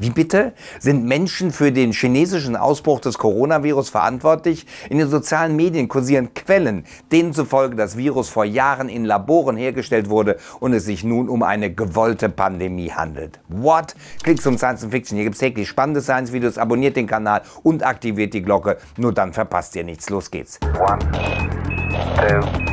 Wie bitte? Sind Menschen für den chinesischen Ausbruch des Coronavirus verantwortlich? In den sozialen Medien kursieren Quellen, denen zufolge das Virus vor Jahren in Laboren hergestellt wurde und es sich nun um eine gewollte Pandemie handelt. What? Klick zum Science Fiction. Hier gibt es täglich spannende Science-Videos. Abonniert den Kanal und aktiviert die Glocke. Nur dann verpasst ihr nichts. Los geht's. One, two.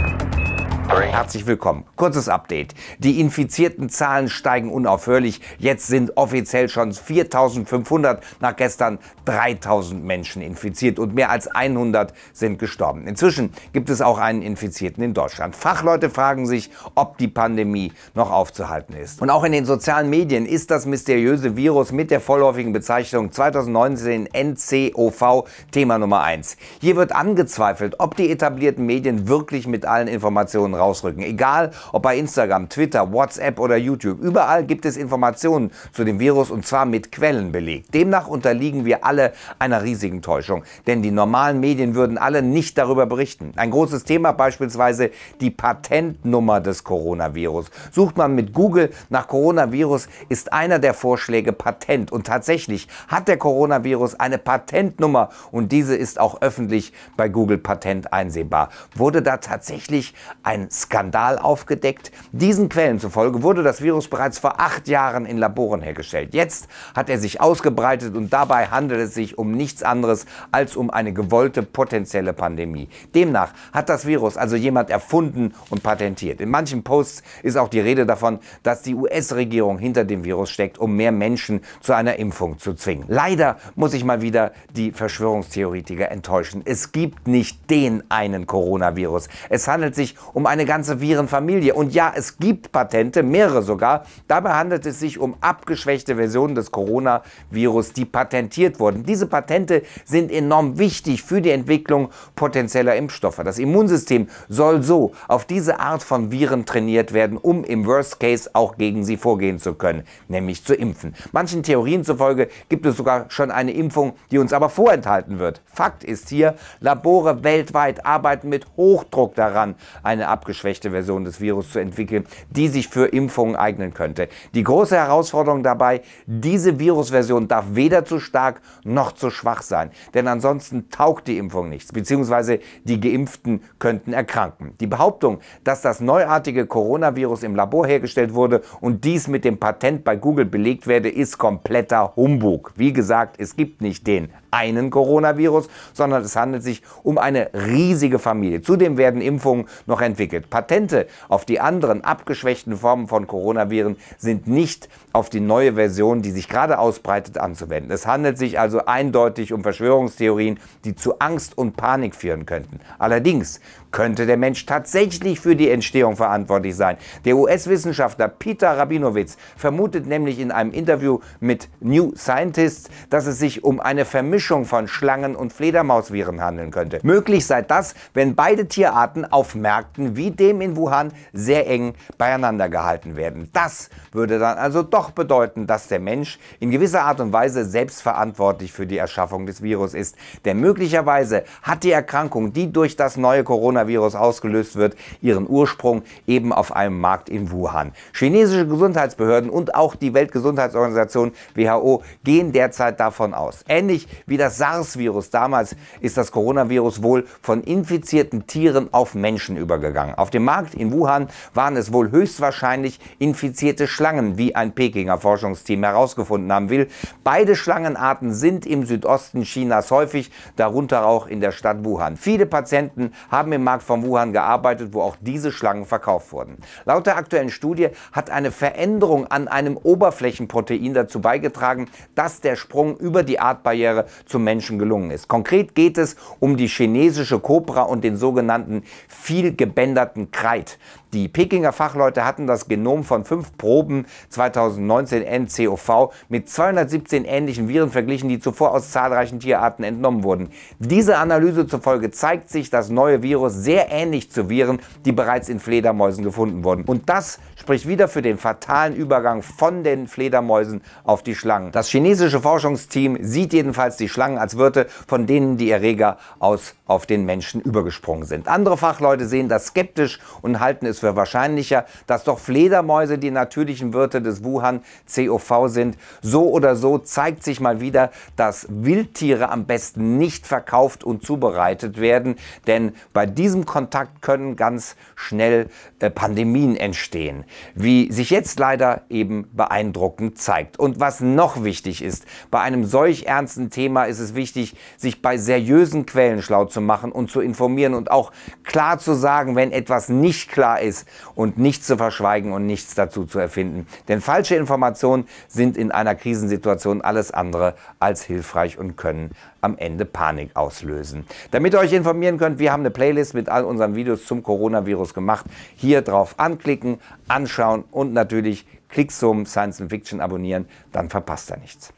Herzlich willkommen. Kurzes Update. Die infizierten Zahlen steigen unaufhörlich. Jetzt sind offiziell schon 4500, nach gestern 3000 Menschen infiziert und mehr als 100 sind gestorben. Inzwischen gibt es auch einen Infizierten in Deutschland. Fachleute fragen sich, ob die Pandemie noch aufzuhalten ist. Und auch in den sozialen Medien ist das mysteriöse Virus mit der vorläufigen Bezeichnung 2019 NCOV Thema Nummer 1. Hier wird angezweifelt, ob die etablierten Medien wirklich mit allen Informationen rausrücken. Egal, ob bei Instagram, Twitter, WhatsApp oder YouTube. Überall gibt es Informationen zu dem Virus und zwar mit Quellen belegt. Demnach unterliegen wir alle einer riesigen Täuschung, denn die normalen Medien würden alle nicht darüber berichten. Ein großes Thema beispielsweise die Patentnummer des Coronavirus. Sucht man mit Google nach Coronavirus, ist einer der Vorschläge Patent. Und tatsächlich hat der Coronavirus eine Patentnummer und diese ist auch öffentlich bei Google Patent einsehbar. Wurde da tatsächlich ein Skandal aufgedeckt. Diesen Quellen zufolge wurde das Virus bereits vor acht Jahren in Laboren hergestellt. Jetzt hat er sich ausgebreitet und dabei handelt es sich um nichts anderes als um eine gewollte potenzielle Pandemie. Demnach hat das Virus also jemand erfunden und patentiert. In manchen Posts ist auch die Rede davon, dass die US-Regierung hinter dem Virus steckt, um mehr Menschen zu einer Impfung zu zwingen. Leider muss ich mal wieder die Verschwörungstheoretiker enttäuschen. Es gibt nicht den einen Coronavirus. Es handelt sich um eine eine ganze Virenfamilie. Und ja, es gibt Patente, mehrere sogar. Dabei handelt es sich um abgeschwächte Versionen des Coronavirus, die patentiert wurden. Diese Patente sind enorm wichtig für die Entwicklung potenzieller Impfstoffe. Das Immunsystem soll so auf diese Art von Viren trainiert werden, um im Worst Case auch gegen sie vorgehen zu können, nämlich zu impfen. Manchen Theorien zufolge gibt es sogar schon eine Impfung, die uns aber vorenthalten wird. Fakt ist hier, Labore weltweit arbeiten mit Hochdruck daran, eine Ab abgeschwächte Version des Virus zu entwickeln, die sich für Impfungen eignen könnte. Die große Herausforderung dabei, diese Virusversion darf weder zu stark noch zu schwach sein, denn ansonsten taugt die Impfung nichts, beziehungsweise die Geimpften könnten erkranken. Die Behauptung, dass das neuartige Coronavirus im Labor hergestellt wurde und dies mit dem Patent bei Google belegt werde, ist kompletter Humbug. Wie gesagt, es gibt nicht den einen Coronavirus, sondern es handelt sich um eine riesige Familie. Zudem werden Impfungen noch entwickelt. Patente auf die anderen abgeschwächten Formen von Coronaviren sind nicht auf die neue Version, die sich gerade ausbreitet, anzuwenden. Es handelt sich also eindeutig um Verschwörungstheorien, die zu Angst und Panik führen könnten. Allerdings könnte der Mensch tatsächlich für die Entstehung verantwortlich sein. Der US-Wissenschaftler Peter Rabinowitz vermutet nämlich in einem Interview mit New Scientist, dass es sich um eine Vermischung Mischung von Schlangen- und Fledermausviren handeln könnte. Möglich sei das, wenn beide Tierarten auf Märkten wie dem in Wuhan sehr eng beieinander gehalten werden. Das würde dann also doch bedeuten, dass der Mensch in gewisser Art und Weise selbstverantwortlich für die Erschaffung des Virus ist. Denn möglicherweise hat die Erkrankung, die durch das neue Coronavirus ausgelöst wird, ihren Ursprung eben auf einem Markt in Wuhan. Chinesische Gesundheitsbehörden und auch die Weltgesundheitsorganisation WHO gehen derzeit davon aus. Ähnlich wie das SARS-Virus. Damals ist das Coronavirus wohl von infizierten Tieren auf Menschen übergegangen. Auf dem Markt in Wuhan waren es wohl höchstwahrscheinlich infizierte Schlangen, wie ein Pekinger Forschungsteam herausgefunden haben will. Beide Schlangenarten sind im Südosten Chinas häufig, darunter auch in der Stadt Wuhan. Viele Patienten haben im Markt von Wuhan gearbeitet, wo auch diese Schlangen verkauft wurden. Laut der aktuellen Studie hat eine Veränderung an einem Oberflächenprotein dazu beigetragen, dass der Sprung über die Artbarriere zum Menschen gelungen ist. Konkret geht es um die chinesische Kobra und den sogenannten vielgebänderten Kreid. Die Pekinger Fachleute hatten das Genom von fünf Proben 2019 NCOV mit 217 ähnlichen Viren verglichen, die zuvor aus zahlreichen Tierarten entnommen wurden. Diese Analyse zufolge zeigt sich das neue Virus sehr ähnlich zu Viren, die bereits in Fledermäusen gefunden wurden. Und das spricht wieder für den fatalen Übergang von den Fledermäusen auf die Schlangen. Das chinesische Forschungsteam sieht jedenfalls die die Schlangen als Wirte, von denen die Erreger aus auf den Menschen übergesprungen sind. Andere Fachleute sehen das skeptisch und halten es für wahrscheinlicher, dass doch Fledermäuse die natürlichen Wirte des Wuhan COV sind. So oder so zeigt sich mal wieder, dass Wildtiere am besten nicht verkauft und zubereitet werden, denn bei diesem Kontakt können ganz schnell äh, Pandemien entstehen, wie sich jetzt leider eben beeindruckend zeigt. Und was noch wichtig ist, bei einem solch ernsten Thema immer ist es wichtig, sich bei seriösen Quellen schlau zu machen und zu informieren und auch klar zu sagen, wenn etwas nicht klar ist und nichts zu verschweigen und nichts dazu zu erfinden. Denn falsche Informationen sind in einer Krisensituation alles andere als hilfreich und können am Ende Panik auslösen. Damit ihr euch informieren könnt, wir haben eine Playlist mit all unseren Videos zum Coronavirus gemacht. Hier drauf anklicken, anschauen und natürlich Klicks zum Science Fiction abonnieren, dann verpasst ihr nichts.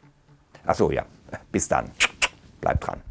Achso, ja. Bis dann. Bleibt dran.